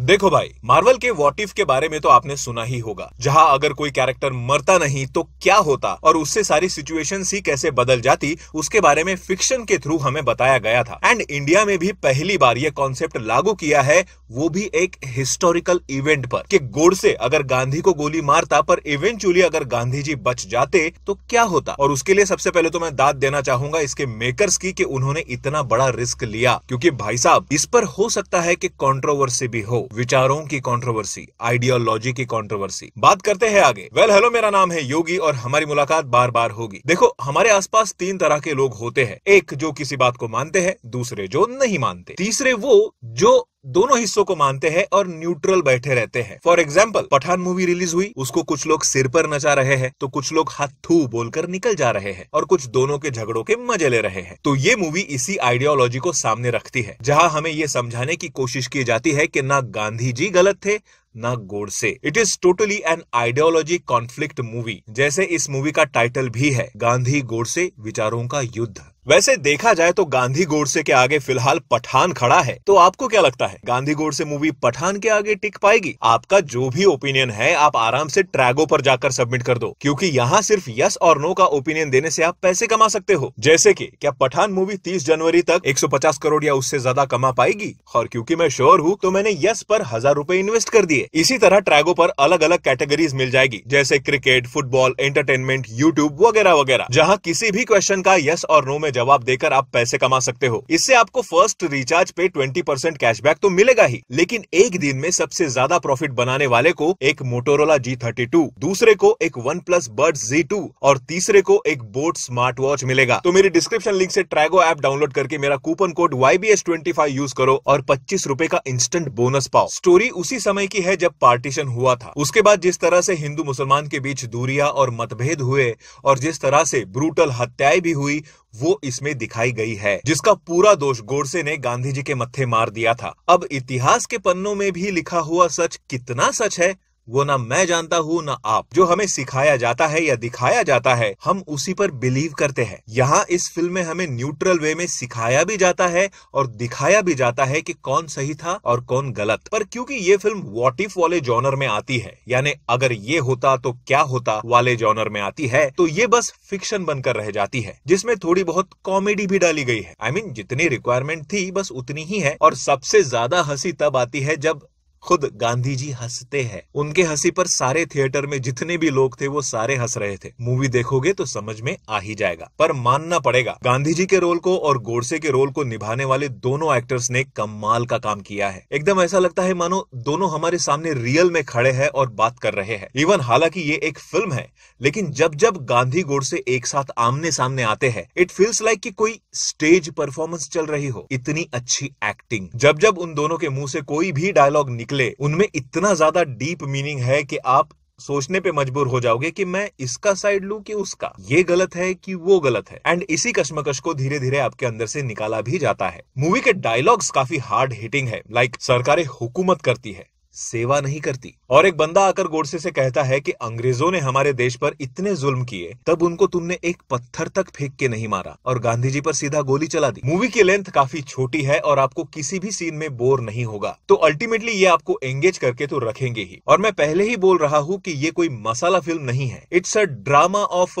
देखो भाई मार्वल के वॉट इफ के बारे में तो आपने सुना ही होगा जहां अगर कोई कैरेक्टर मरता नहीं तो क्या होता और उससे सारी सिचुएशन ही कैसे बदल जाती उसके बारे में फिक्शन के थ्रू हमें बताया गया था एंड इंडिया में भी पहली बार ये कॉन्सेप्ट लागू किया है वो भी एक हिस्टोरिकल इवेंट पर कि गोडसे अगर गांधी को गोली मारता पर इवेंचुअली अगर गांधी जी बच जाते तो क्या होता और उसके लिए सबसे पहले तो मैं दाद देना चाहूंगा इसके मेकर्स की कि उन्होंने इतना बड़ा रिस्क लिया क्योंकि भाई साहब इस पर हो सकता है कि कॉन्ट्रोवर्सी भी हो विचारों की कंट्रोवर्सी आइडियोलॉजी की कंट्रोवर्सी बात करते हैं आगे वेल well, हेलो मेरा नाम है योगी और हमारी मुलाकात बार बार होगी देखो हमारे आसपास तीन तरह के लोग होते हैं एक जो किसी बात को मानते हैं दूसरे जो नहीं मानते तीसरे वो जो दोनों हिस्सों को मानते हैं और न्यूट्रल बैठे रहते हैं for example Pathaan movie release हुई उसको कुछ लोग सिर पर नचा रहे हैं तो कुछ लोग हथू बोलकर निकल जा रहे हैं और कुछ दोनों के झगड़ों के मजे ले रहे हैं तो ये मूवी इसी आइडियोलॉजी को सामने रखती है जहाँ हमें ये समझाने की कोशिश की जाती है की ना गांधी जी गलत थे ना Godse it is totally an ideology conflict movie जैसे इस मूवी का टाइटल भी है गांधी गोडसे विचारों का युद्ध वैसे देखा जाए तो गांधी गोडसे के आगे फिलहाल पठान खड़ा है तो आपको क्या लगता है गांधी गोडसे मूवी पठान के आगे टिक पाएगी आपका जो भी ओपिनियन है आप आराम से ट्रैगो पर जाकर सबमिट कर दो क्योंकि यहाँ सिर्फ यस और नो का ओपिनियन देने से आप पैसे कमा सकते हो जैसे कि क्या पठान मूवी 30 जनवरी तक 150 करोड़ या उससे ज्यादा कमा पाएगी और क्यूँकी मैं श्योर हूँ तो मैंने यस पर हजार रूपए इन्वेस्ट कर दिए इसी तरह ट्रैगो पर अलग अलग कैटेगरीज मिल जाएगी जैसे क्रिकेट फुटबॉल एंटरटेनमेंट यूट्यूब वगैरह वगैरह जहाँ किसी भी क्वेश्चन का यस और नो में जवाब देकर आप पैसे कमा सकते हो इससे आपको फर्स्ट रिचार्ज पे ट्वेंटी परसेंट कैशबैक तो मिलेगा ही लेकिन एक दिन में सबसे ज्यादा प्रॉफिट बनाने वाले को एक मोटोरोला जी थर्टी टू दूसरे को एक वन प्लस बर्ड जी टू और तीसरे को एक बोट स्मार्ट वॉच मिलेगा तो मेरी डिस्क्रिप्शन लिंक ऐसी ट्रैगो ऐप डाउनलोड करके मेरा coupon code Y B S twenty five use करो और पच्चीस रूपए का इंस्टेंट बोनस पाओ स्टोरी उसी समय की है जब पार्टीशन हुआ था उसके बाद जिस तरह से हिंदू मुसलमान के बीच दूरिया और मतभेद हुए और जिस तरह से ब्रूटल हत्याएं भी हुई वो इसमें दिखाई गई है जिसका पूरा दोष गोडसे ने गांधी जी के मत्थे मार दिया था अब इतिहास के पन्नों में भी लिखा हुआ सच कितना सच है वो ना मैं जानता हूँ ना आप जो हमें सिखाया जाता है या दिखाया जाता है हम उसी पर बिलीव करते हैं यहाँ इस फिल्म में हमें न्यूट्रल वे में सिखाया भी जाता है और दिखाया भी जाता है कि कौन सही था और कौन गलत पर क्योंकि ये फिल्म वॉट इफ वाले जॉनर में आती है यानी अगर ये होता तो क्या होता वाले जॉनर में आती है तो ये बस फिक्शन बनकर रह जाती है जिसमें थोड़ी बहुत कॉमेडी भी डाली गई है आई I मीन mean, जितनी रिक्वायरमेंट थी बस उतनी ही है और सबसे ज्यादा हंसी तब आती है जब खुद गांधी जी हंसते हैं उनके हंसी पर सारे थिएटर में जितने भी लोग थे वो सारे हंस रहे थे मूवी देखोगे तो समझ में आ ही जाएगा पर मानना पड़ेगा गांधी जी के रोल को और गोडसे के रोल को निभाने वाले दोनों एक्टर्स ने कमाल का काम किया है एकदम ऐसा लगता है मानो दोनों हमारे सामने रियल में खड़े हैं और बात कर रहे हैं इवन हालांकि ये एक फिल्म है लेकिन जब जब गांधी गोडसे एक साथ आमने सामने आते हैं इट फील्स लाइक की कोई स्टेज परफॉर्मेंस चल रही हो इतनी अच्छी एक्टिंग जब जब उन दोनों के मुंह से कोई भी डायलॉग निकल निकले उनमें इतना ज्यादा डीप मीनिंग है कि आप सोचने पे मजबूर हो जाओगे कि मैं इसका साइड लू कि उसका ये गलत है कि वो गलत है एंड इसी कश्मकश को धीरे धीरे आपके अंदर से निकाला भी जाता है मूवी के डायलॉग्स काफी हार्ड हिटिंग है लाइक सरकारें हुकूमत करती है सेवा नहीं करती और एक बंदा आकर गोडसे से कहता है कि अंग्रेजों ने हमारे देश पर इतने जुल्म किए तब उनको तुमने एक पत्थर तक फेंक के नहीं मारा और गांधी जी पर सीधा गोली चला दी मूवी की लेंथ काफी छोटी है और आपको किसी भी सीन में बोर नहीं होगा तो अल्टीमेटली ये आपको एंगेज करके तो रखेंगे ही और मैं पहले ही बोल रहा हूँ की ये कोई मसाला फिल्म नहीं है it's a drama of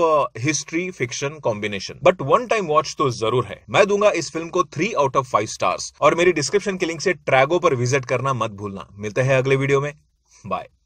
history fiction combination but one time watch तो जरूर है मैं दूंगा इस फिल्म को three out of five stars और मेरी डिस्क्रिप्शन के लिंक से ट्रैगो पर विजिट करना मत भूलना मिलते हैं अगले वीडियो में बाय